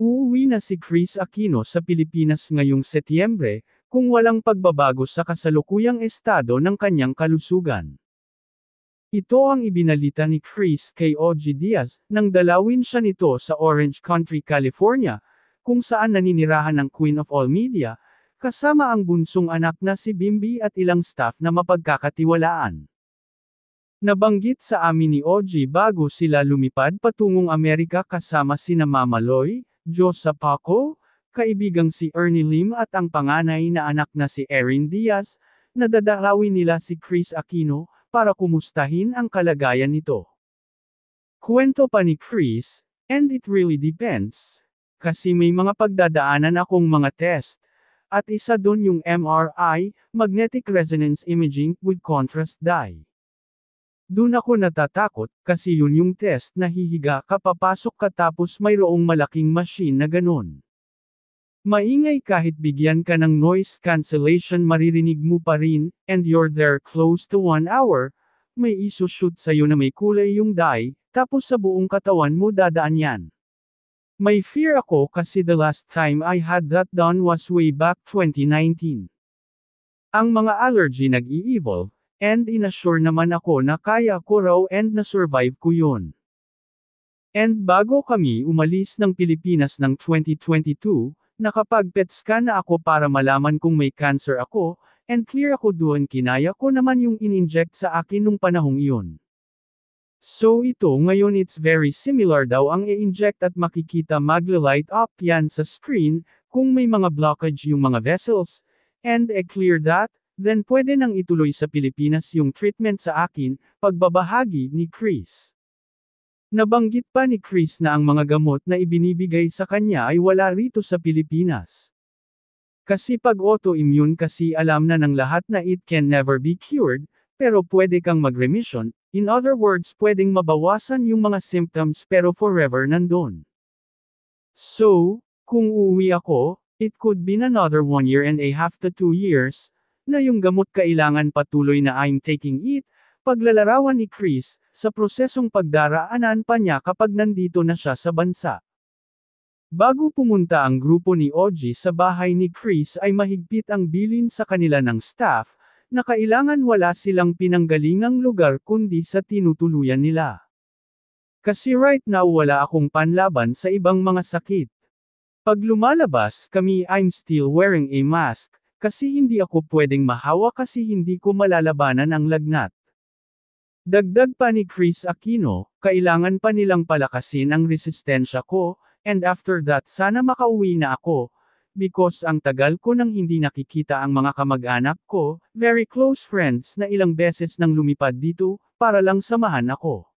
Uuwi na si Chris Aquino sa Pilipinas ngayong Setyembre, kung walang pagbabago sa kasalukuyang estado ng kanyang kalusugan. Ito ang ibinalita ni Chris kay OG Diaz, nang dalawin siya nito sa Orange Country, California, kung saan naninirahan ng Queen of All Media, kasama ang bunsong anak na si Bimbi at ilang staff na mapagkakatiwalaan. Nabanggit sa amin ni OG bago sila lumipad patungong Amerika kasama sina Mama Loy, Diyos sa Paco, kaibigang si Ernie Lim at ang panganay na anak na si Erin Diaz, nadadalawin nila si Chris Aquino, para kumustahin ang kalagayan nito. Kwento pa ni Chris, and it really depends. Kasi may mga pagdadaanan akong mga test, at isa doon yung MRI, Magnetic Resonance Imaging, with Contrast Dye. Doon ako natatakot, kasi yun yung test na hihiga ka papasok ka tapos mayroong malaking machine na ganon. Maingay kahit bigyan ka ng noise cancellation maririnig mo pa rin, and you're there close to one hour, may isushoot sa'yo na may kulay yung dye, tapos sa buong katawan mo dadaan yan. May fear ako kasi the last time I had that done was way back 2019. Ang mga allergy nag-i-evolve, And inassure naman ako na kaya ko raw and na-survive ko yun. And bago kami umalis ng Pilipinas ng 2022, nakapag-PET scan na ako para malaman kung may cancer ako, and clear ako doon kinaya ko naman yung ininject sa akin nung panahong iyon. So ito ngayon it's very similar daw ang i-inject at makikita magle-light up yan sa screen, kung may mga blockage yung mga vessels, and I clear that, Then pwede nang ituloy sa Pilipinas yung treatment sa akin, pagbabahagi ni Chris. Nabanggit pa ni Chris na ang mga gamot na ibinibigay sa kanya ay wala rito sa Pilipinas. Kasi pag autoimmune kasi alam na ng lahat na it can never be cured, pero pwede kang magremission, in other words pwedeng mabawasan yung mga symptoms pero forever nandun. So, kung uuwi ako, it could be another one year and a half to two years, na yung gamot kailangan patuloy na I'm taking it, paglalarawan ni Chris, sa prosesong pagdaraanan pa niya kapag nandito na siya sa bansa. Bago pumunta ang grupo ni Oji sa bahay ni Chris ay mahigpit ang bilin sa kanila ng staff, na kailangan wala silang pinanggalingang lugar kundi sa tinutuluyan nila. Kasi right now wala akong panlaban sa ibang mga sakit. Pag lumalabas kami I'm still wearing a mask, kasi hindi ako pwedeng mahawa kasi hindi ko malalabanan ang lagnat. Dagdag pa ni Chris Aquino, kailangan pa nilang palakasin ang resistensya ko, and after that sana makauwi na ako, because ang tagal ko nang hindi nakikita ang mga kamag-anak ko, very close friends na ilang beses nang lumipad dito, para lang samahan ako.